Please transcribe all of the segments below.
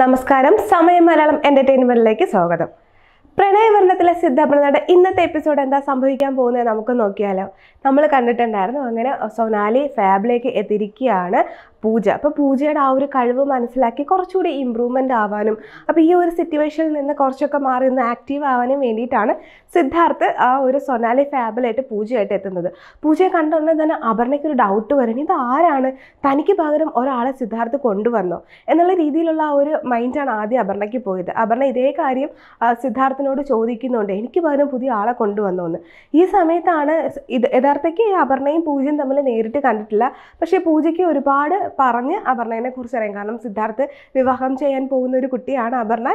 നമസ്കാരം സമയ മലയാളം എൻ്റർടൈൻമെൻറ്റിലേക്ക് സ്വാഗതം പ്രണയവർണ്ണത്തിലെ സിദ്ധപ്രണയുടെ ഇന്നത്തെ എപ്പിസോഡ് എന്താ സംഭവിക്കാൻ പോകുന്നത് നമുക്ക് നോക്കിയാലോ നമ്മൾ കണ്ടിട്ടുണ്ടായിരുന്നു അങ്ങനെ സൊനാലി ഫാബിലേക്ക് എത്തിയിരിക്കുകയാണ് പൂജ അപ്പോൾ പൂജയുടെ ആ ഒരു കഴിവ് മനസ്സിലാക്കി കുറച്ചുകൂടി ഇമ്പ്രൂവ്മെൻ്റ് ആവാനും അപ്പോൾ ഈ ഒരു സിറ്റുവേഷനിൽ നിന്ന് കുറച്ചൊക്കെ മാറി ഒന്ന് ആക്റ്റീവ് ആവാനും വേണ്ടിയിട്ടാണ് സിദ്ധാർത്ഥ് ആ ഒരു സൊനാലി ഫാബിലായിട്ട് പൂജയായിട്ട് എത്തുന്നത് പൂജയെ കണ്ടുകൊണ്ട് തന്നെ അപർണയ്ക്ക് ഒരു ഡൗട്ട് വരണം ഇത് ആരാണ് തനിക്ക് പകരം ഒരാളെ സിദ്ധാർത്ഥ് കൊണ്ടുവന്നോ എന്നുള്ള രീതിയിലുള്ള ആ ഒരു മൈൻഡാണ് ആദ്യം അപർണയ്ക്ക് പോയത് അപർണ ഇതേ കാര്യം സിദ്ധാർത്ഥിനോട് ചോദിക്കുന്നുണ്ട് എനിക്ക് പകരം പുതിയ ആളെ കൊണ്ടുവന്നോ എന്ന് ഈ സമയത്താണ് ഇത് യഥാർത്ഥയ്ക്ക് അപർണയും പൂജയും തമ്മിൽ നേരിട്ട് കണ്ടിട്ടില്ല പക്ഷേ പൂജയ്ക്ക് ഒരുപാട് പറഞ്ഞ് അപർണയെ കുറിച്ച് അറിയാം കാരണം സിദ്ധാർത്ഥ് വിവാഹം ചെയ്യാൻ പോകുന്ന ഒരു കുട്ടിയാണ് അപർണ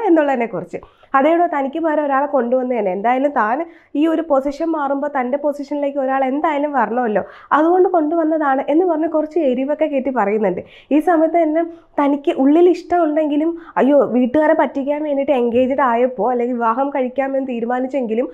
കുറിച്ച് അതേടോ തനിക്ക് പകരം ഒരാളെ കൊണ്ടുവന്നതന്നെ എന്തായാലും താൻ ഈ ഒരു പൊസിഷൻ മാറുമ്പോൾ തൻ്റെ പൊസിഷനിലേക്ക് ഒരാൾ എന്തായാലും വരണമല്ലോ അതുകൊണ്ട് കൊണ്ടുവന്നതാണ് എന്ന് പറഞ്ഞ് കുറച്ച് എരിവൊക്കെ കയറ്റി പറയുന്നുണ്ട് ഈ സമയത്ത് തന്നെ തനിക്ക് ഉള്ളിൽ ഇഷ്ടമുണ്ടെങ്കിലും അയ്യോ വീട്ടുകാരെ പറ്റിക്കാൻ വേണ്ടിയിട്ട് എൻഗേജ്ഡ് ആയപ്പോൾ അല്ലെങ്കിൽ വിവാഹം കഴിക്കാമെന്ന് തീരുമാനിച്ചെങ്കിലും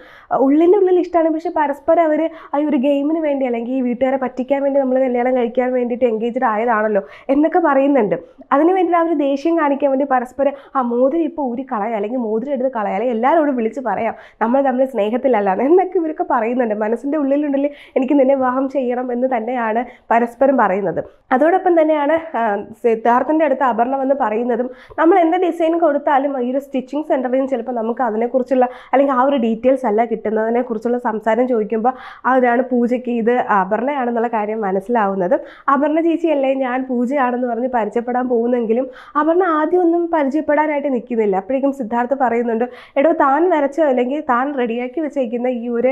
ഉള്ളിൻ്റെ ഉള്ളിൽ ഇഷ്ടമാണ് പക്ഷെ പരസ്പരം അവർ ആ ഒരു ഗെയിമിന് വേണ്ടി അല്ലെങ്കിൽ ഈ വീട്ടുകാരെ പറ്റിക്കാൻ വേണ്ടി നമ്മൾ കല്യാണം കഴിക്കാൻ വേണ്ടിയിട്ട് എൻഗേജ്ഡ് ആയതാണല്ലോ എന്നൊക്കെ പറയുന്നുണ്ട് അതിന് വേണ്ടിയിട്ട് അവർ ദേഷ്യം കാണിക്കാൻ വേണ്ടി പരസ്പരം ആ മോതിരം ഇപ്പോൾ ഊരി കളയാം അല്ലെങ്കിൽ മോതിരം എടുത്ത് കളയാം അല്ലെങ്കിൽ എല്ലാവരോടും വിളിച്ച് പറയാം നമ്മൾ തമ്മിൽ സ്നേഹത്തിലല്ല എന്നൊക്കെ ഇവരൊക്കെ പറയുന്നുണ്ട് മനസ്സിൻ്റെ ഉള്ളിലുണ്ടല്ലേ എനിക്ക് നിന്നെ വിവാഹം ചെയ്യണം എന്ന് തന്നെയാണ് പരസ്പരം പറയുന്നത് അതോടൊപ്പം തന്നെയാണ് സിദ്ധാർത്ഥൻ്റെ അടുത്ത് അപർണം എന്ന് പറയുന്നതും നമ്മൾ എന്ത് ഡിസൈൻ കൊടുത്താലും ഈ ഒരു സ്റ്റിച്ചിങ് സെൻറ്ററിൽ നിന്ന് ചിലപ്പോൾ നമുക്ക് അതിനെക്കുറിച്ചുള്ള അല്ലെങ്കിൽ ആ ഒരു ഡീറ്റെയിൽസ് അല്ല കിട്ടുന്നതിനെക്കുറിച്ചുള്ള സംസാരം ചോദിക്കുമ്പോൾ അതിനാണ് പൂജയ്ക്ക് ഇത് അപർണയാണെന്നുള്ള കാര്യം മനസ്സിലാവുന്നതും അപർണ ചേച്ചിയല്ലേ ഞാൻ പൂജ പൂജയാണെന്ന് പറഞ്ഞ് പരിചയപ്പെടാൻ പോകുന്നെങ്കിലും അപർണ ആദ്യമൊന്നും പരിചയപ്പെടാനായിട്ട് നിൽക്കുന്നില്ല അപ്പോഴേക്കും സിദ്ധാർത്ഥ് പറയുന്നുണ്ട് എടോ താൻ വരച്ച അല്ലെങ്കിൽ താൻ റെഡിയാക്കി വെച്ചേക്കുന്ന ഈ ഒരു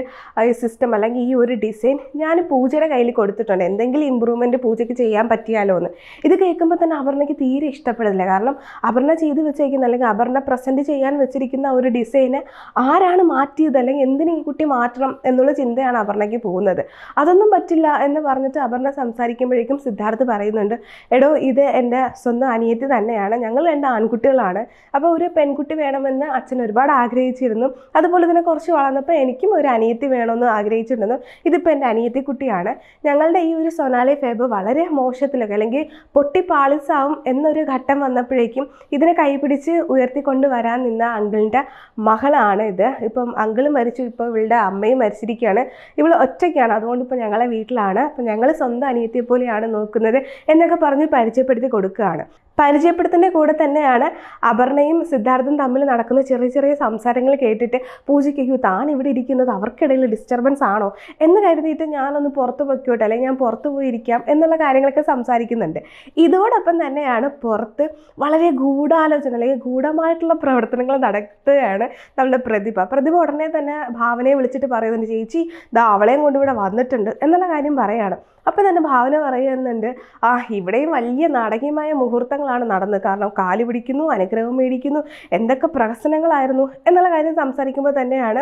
സിസ്റ്റം അല്ലെങ്കിൽ ഈ ഒരു ഡിസൈൻ ഞാൻ പൂജയുടെ കയ്യിൽ കൊടുത്തിട്ടുണ്ട് എന്തെങ്കിലും ഇമ്പ്രൂവ്മെൻറ്റ് പൂജയ്ക്ക് ചെയ്യാൻ പറ്റിയാലോ എന്ന് ഇത് കേൾക്കുമ്പോൾ തന്നെ അപർണയ്ക്ക് തീരെ ഇഷ്ടപ്പെടുന്നില്ല കാരണം അപർണ ചെയ്ത് വെച്ചേക്കുന്ന അല്ലെങ്കിൽ അപർണ പ്രസൻറ്റ് ചെയ്യാൻ വെച്ചിരിക്കുന്ന ഒരു ഡിസൈന് ആരാണ് മാറ്റിയത് അല്ലെങ്കിൽ എന്തിനു ഈ കുട്ടി മാറ്റണം എന്നുള്ള ചിന്തയാണ് അപർണയ്ക്ക് പോകുന്നത് അതൊന്നും പറ്റില്ല എന്ന് പറഞ്ഞിട്ട് അപർണ സംസാരിക്കുമ്പോഴേക്കും സിദ്ധാർത്ഥ് പറയുന്നുണ്ട് എടോ ഇത് എൻ്റെ സ്വന്തം അനിയത്തി തന്നെയാണ് ഞങ്ങൾ രണ്ട് ആൺകുട്ടികളാണ് അപ്പോൾ ഒരു പെൺകുട്ടി വേണമെന്ന് അച്ഛൻ ഒരുപാട് ആഗ്രഹിച്ചിരുന്നു അതുപോലെ തന്നെ കുറച്ച് വളർന്നപ്പോൾ എനിക്കും ഒരു അനിയത്തി വേണമെന്ന് ആഗ്രഹിച്ചിട്ടുണ്ടെന്നും ഇതിപ്പോൾ എൻ്റെ അനിയത്തി കുട്ടിയാണ് ഞങ്ങളുടെ ഈ ഒരു സൊനാലി ഫേബ് വളരെ മോശത്തിലൊക്കെ അല്ലെങ്കിൽ പൊട്ടിപ്പാളിസാവും എന്നൊരു ഘട്ടം വന്നപ്പോഴേക്കും ഇതിനെ കൈപിടിച്ച് ഉയർത്തിക്കൊണ്ട് വരാൻ നിന്ന അങ്കിളിൻ്റെ മകളാണ് ഇത് ഇപ്പം അങ്കിള് മരിച്ചു ഇപ്പോൾ ഇവളുടെ അമ്മയും മരിച്ചിരിക്കുകയാണ് ഇവൾ ഒറ്റയ്ക്കാണ് അതുകൊണ്ട് ഇപ്പോൾ ഞങ്ങളെ വീട്ടിലാണ് അപ്പം ഞങ്ങൾ സ്വന്തം അനിയത്തിയെ പോലെയാണ് നോക്കുന്നത് എന്നൊക്കെ പറഞ്ഞ് പരിചയപ്പെടുത്തി കൊടുക്കുകയാണ് പരിചയപ്പെടുത്തിൻ്റെ കൂടെ തന്നെയാണ് അപർണയും സിദ്ധാർത്ഥും തമ്മിൽ നടക്കുന്ന ചെറിയ ചെറിയ സംസാരങ്ങൾ കേട്ടിട്ട് പൂജയ്ക്ക് അയ്യോ താൻ ഇവിടെ ഇരിക്കുന്നത് അവർക്കിടയിൽ ഡിസ്റ്റർബൻസ് ആണോ എന്ന് കരുതിയിട്ട് ഞാനൊന്ന് പുറത്ത് പൊയ്ക്കോട്ടെ അല്ലെങ്കിൽ ഞാൻ പുറത്ത് പോയിരിക്കാം എന്നുള്ള കാര്യങ്ങളൊക്കെ സംസാരിക്കുന്നുണ്ട് ഇതോടൊപ്പം തന്നെയാണ് പുറത്ത് വളരെ ഗൂഢാലോചന അല്ലെങ്കിൽ ഗൂഢമായിട്ടുള്ള പ്രവർത്തനങ്ങൾ നടത്തുകയാണ് നമ്മുടെ പ്രതിഭ പ്രതിഭ ഉടനെ തന്നെ ഭാവനയെ വിളിച്ചിട്ട് പറയുന്നുണ്ട് ചേച്ചി ദാ അവളെയും കൊണ്ട് ഇവിടെ വന്നിട്ടുണ്ട് എന്നുള്ള കാര്യം പറയുകയാണ് അപ്പം തന്നെ ഭാവന പറയുന്നുണ്ട് ആ ഇവിടെയും വലിയ നാടകീയമായ മുഹൂർത്തങ്ങൾ പ്രശ്നങ്ങളാണ് നടന്നത് കാരണം കാല് പിടിക്കുന്നു അനുഗ്രഹം മേടിക്കുന്നു എന്തൊക്കെ പ്രഹസനങ്ങളായിരുന്നു എന്നുള്ള കാര്യം സംസാരിക്കുമ്പോൾ തന്നെയാണ്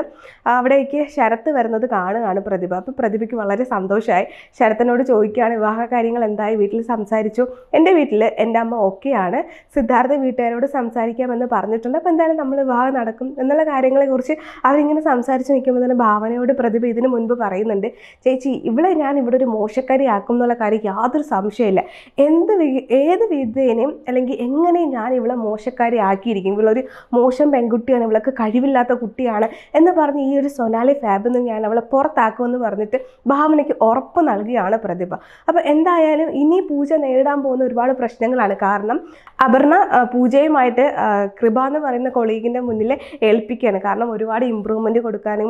അവിടേക്ക് ശരത്ത് വരുന്നത് കാണുകയാണ് പ്രതിഭ അപ്പോൾ പ്രതിഭയ്ക്ക് വളരെ സന്തോഷമായി ശരത്തിനോട് ചോദിക്കുകയാണ് വിവാഹ കാര്യങ്ങൾ എന്തായി വീട്ടിൽ സംസാരിച്ചു എൻ്റെ വീട്ടിൽ എൻ്റെ അമ്മ ഓക്കെയാണ് സിദ്ധാർത്ഥ വീട്ടുകാരോട് സംസാരിക്കാമെന്ന് പറഞ്ഞിട്ടുണ്ട് അപ്പോൾ എന്തായാലും നമ്മൾ വിവാഹം നടക്കും എന്നുള്ള കാര്യങ്ങളെക്കുറിച്ച് അവരിങ്ങനെ സംസാരിച്ച് നിൽക്കുമ്പോൾ തന്നെ ഭാവനയോട് പ്രതിഭ ഇതിന് മുൻപ് പറയുന്നുണ്ട് ചേച്ചി ഇവിടെ ഞാൻ ഇവിടെ ഒരു മോശക്കാരിയാക്കും എന്നുള്ള കാര്യം യാതൊരു സംശയമില്ല എന്ത് ഏത് വിധേനയും അല്ലെങ്കിൽ എങ്ങനെ ഞാൻ ഇവളെ മോശക്കാരി ആക്കിയിരിക്കും ഇവളൊരു മോശം പെൺകുട്ടിയാണ് ഇവളൊക്കെ കഴിവില്ലാത്ത കുട്ടിയാണ് എന്ന് പറഞ്ഞ് ഈ ഒരു സൊനാലി ഫാബിൽ നിന്ന് ഞാൻ അവളെ പുറത്താക്കുമെന്ന് പറഞ്ഞിട്ട് ഭാവനയ്ക്ക് ഉറപ്പ് നൽകിയാണ് പ്രതിഭ അപ്പോൾ എന്തായാലും ഇനി പൂജ നേരിടാൻ പോകുന്ന ഒരുപാട് പ്രശ്നങ്ങളാണ് കാരണം അപർണ പൂജയുമായിട്ട് കൃപ എന്ന് പറയുന്ന കൊളീഗിൻ്റെ മുന്നിൽ ഏൽപ്പിക്കുകയാണ് കാരണം ഒരുപാട് ഇമ്പ്രൂവ്മെൻറ്റ് കൊടുക്കാനും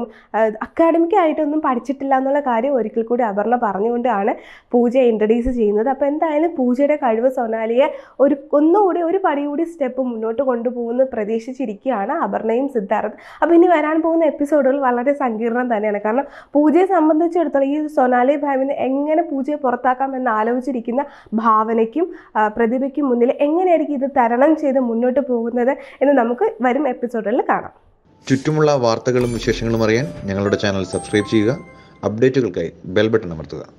അക്കാഡമിക്കായിട്ടൊന്നും പഠിച്ചിട്ടില്ല എന്നുള്ള കാര്യം ഒരിക്കൽ കൂടി അപർണ പറഞ്ഞുകൊണ്ടാണ് പൂജയെ ഇൻട്രഡ്യൂസ് ചെയ്യുന്നത് അപ്പോൾ എന്തായാലും പൂജയുടെ കഴിവ് സൊനാലിയെ ഒരു ഒന്നുകൂടി ഒരു പടി കൂടി സ്റ്റെപ്പ് മുന്നോട്ട് കൊണ്ടുപോകുമെന്ന് പ്രതീക്ഷിച്ചിരിക്കുകയാണ് അപർണയും സിദ്ധാർത്ഥ് അപ്പോൾ ഇനി വരാൻ പോകുന്ന എപ്പിസോഡുകൾ വളരെ സങ്കീർണം തന്നെയാണ് കാരണം പൂജയെ സംബന്ധിച്ചിടത്തോളം ഈ സൊനാലി ഭാവിനെ എങ്ങനെ പൂജയെ പുറത്താക്കാം എന്ന് ആലോചിച്ചിരിക്കുന്ന ഭാവനയ്ക്കും പ്രതിഭയ്ക്കും മുന്നിൽ എങ്ങനെയായിരിക്കും ഇത് തരണം ചെയ്ത് മുന്നോട്ട് പോകുന്നത് എന്ന് നമുക്ക് വരും എപ്പിസോഡുകളിൽ കാണാം ചുറ്റുമുള്ള വാർത്തകളും വിശേഷങ്ങളും അറിയാൻ ഞങ്ങളുടെ ചാനൽ സബ്സ്ക്രൈബ് ചെയ്യുക അപ്ഡേറ്റുകൾക്കായി ബെൽ ബട്ടൺ അമർത്തുക